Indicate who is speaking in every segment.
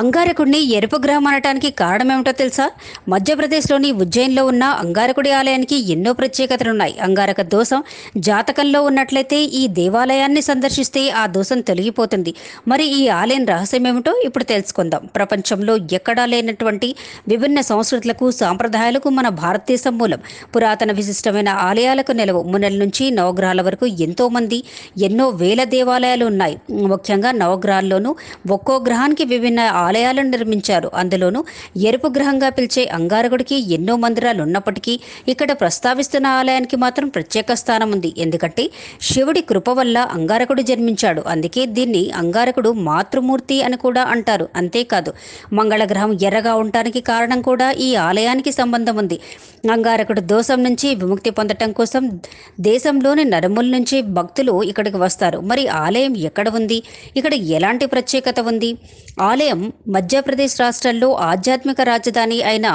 Speaker 1: అంగారకుడిని ఎరుపు గ్రహం అనటానికి కారణమేమిటో తెలుసా మధ్యప్రదేశ్లోని ఉజ్జయిన్లో ఉన్న అంగారకుడి ఆలయానికి ఎన్నో ప్రత్యేకతలున్నాయి అంగారక దోషం జాతకంలో ఉన్నట్లయితే ఈ దేవాలయాన్ని సందర్శిస్తే ఆ దోషం తొలగిపోతుంది మరి ఈ ఆలయం రహస్యం ఏమిటో ఇప్పుడు తెలుసుకుందాం ప్రపంచంలో ఎక్కడా లేనటువంటి విభిన్న సంస్కృతులకు సాంప్రదాయాలకు మన భారతదేశం మూలం పురాతన విశిష్టమైన ఆలయాలకు నిలవు మునల నుంచి నవగ్రహాల వరకు ఎంతోమంది ఎన్నో వేల దేవాలయాలు ఉన్నాయి ముఖ్యంగా నవగ్రహాల్లోనూ ఒక్కో గ్రహానికి విభిన్న ఆలయాలను నిర్మించారు అందులోనూ ఎరుపు గ్రహంగా పిలిచే అంగారకుడికి ఎన్నో మందిరాలు ఉన్నప్పటికీ ఇక్కడ ప్రస్తావిస్తున్న ఆలయానికి మాత్రం ప్రత్యేక స్థానం ఉంది ఎందుకంటే శివుడి కృప వల్ల అంగారకుడు జన్మించాడు అందుకే దీన్ని అంగారకుడు మాతృమూర్తి అని కూడా అంటారు అంతేకాదు మంగళగ్రహం ఎర్రగా ఉండటానికి కారణం కూడా ఈ ఆలయానికి సంబంధం ఉంది అంగారకుడు దోషం నుంచి విముక్తి పొందటం కోసం దేశంలోని నరుముల నుంచి భక్తులు ఇక్కడికి వస్తారు మరి ఆలయం ఎక్కడ ఉంది ఇక్కడ ఎలాంటి ప్రత్యేకత ఉంది ఆలయం మధ్యప్రదేశ్ రాష్ట్రంలో ఆధ్యాత్మిక రాజధాని అయిన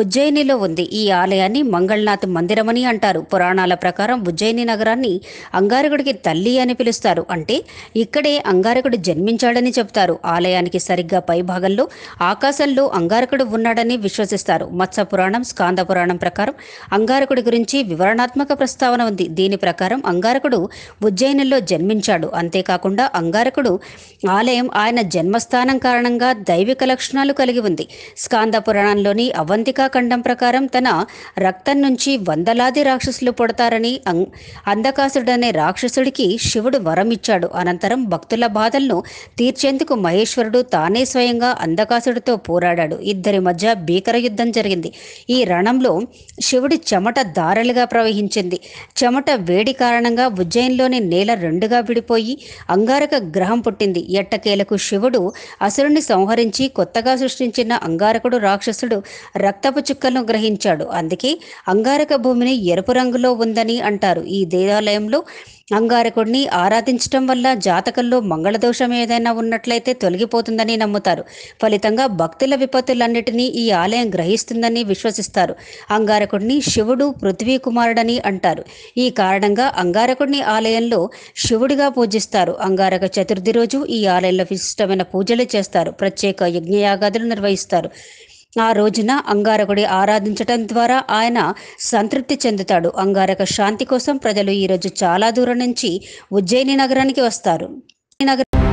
Speaker 1: ఉజ్జయినిలో ఉంది ఈ ఆలయాన్ని మంగళనాథ్ మందిరమని అంటారు పురాణాల ప్రకారం ఉజ్జయిని నగరాన్ని అంగారకుడికి తల్లి అని పిలుస్తారు అంటే ఇక్కడే అంగారకుడు జన్మించాడని చెబుతారు ఆలయానికి సరిగ్గా పైభాగంలో ఆకాశంలో అంగారకుడు ఉన్నాడని విశ్వసిస్తారు మత్స్య పురాణం స్కాంద పురాణం ప్రకారం అంగారకుడి గురించి వివరణాత్మక ప్రస్తావన ఉంది దీని ప్రకారం అంగారకుడు ఉజ్జయినిలో జన్మించాడు అంతేకాకుండా అంగారకుడు ఆలయం ఆయన జన్మస్థానం కారణంగా దైవిక లక్షణాలు కలిగి ఉంది స్కాంద పురాణంలోని ఖండం ప్రకారం తన రక్తం నుంచి వందలాది రాక్షసులు పుడతారని అనే రాక్షసుడికి శివుడు వరమిచ్చాడు అనంతరం భక్తుల బాధలను తీర్చేందుకు మహేశ్వరుడు తానే స్వయంగా అంధకాసుడితో పోరాడాడు ఇద్దరి మధ్య భీకర యుద్ధం జరిగింది ఈ రణంలో శివుడి చెమట దారలుగా ప్రవహించింది చెమట వేడి కారణంగా ఉజ్జయంలోని నేల రెండుగా విడిపోయి అంగారక గ్రహం పుట్టింది ఎట్టకేలకు శివుడు అసురుని సంహరించి కొత్తగా సృష్టించిన అంగారకుడు రాక్షసుడు రక్తపు చుక్కలను గ్రహించాడు అందుకే అంగారక భూమిని ఎరుపు రంగులో ఉందని అంటారు ఈ దేవాలయంలో అంగారకుడిని ఆరాధించటం వల్ల జాతకంలో మంగళదోషం ఏదైనా ఉన్నట్లయితే తొలగిపోతుందని నమ్ముతారు ఫలితంగా భక్తుల విపత్తులన్నిటినీ ఈ ఆలయం గ్రహిస్తుందని విశ్వసిస్తారు అంగారకుడిని శివుడు పృథ్వీ కుమారుడని అంటారు ఈ కారణంగా అంగారకుడిని ఆలయంలో శివుడిగా పూజిస్తారు అంగారక చతుర్థి రోజు ఈ ఆలయంలో విశిష్టమైన పూజలు చేస్తారు ప్రత్యేక యజ్ఞయాగాదులు నిర్వహిస్తారు ఆ రోజున అంగారకుడి ఆరాధించటం ద్వారా ఆయన సంతృప్తి చెందుతాడు అంగారక శాంతి కోసం ప్రజలు ఈరోజు చాలా దూరం నుంచి ఉజ్జయిని నగరానికి వస్తారు నగరం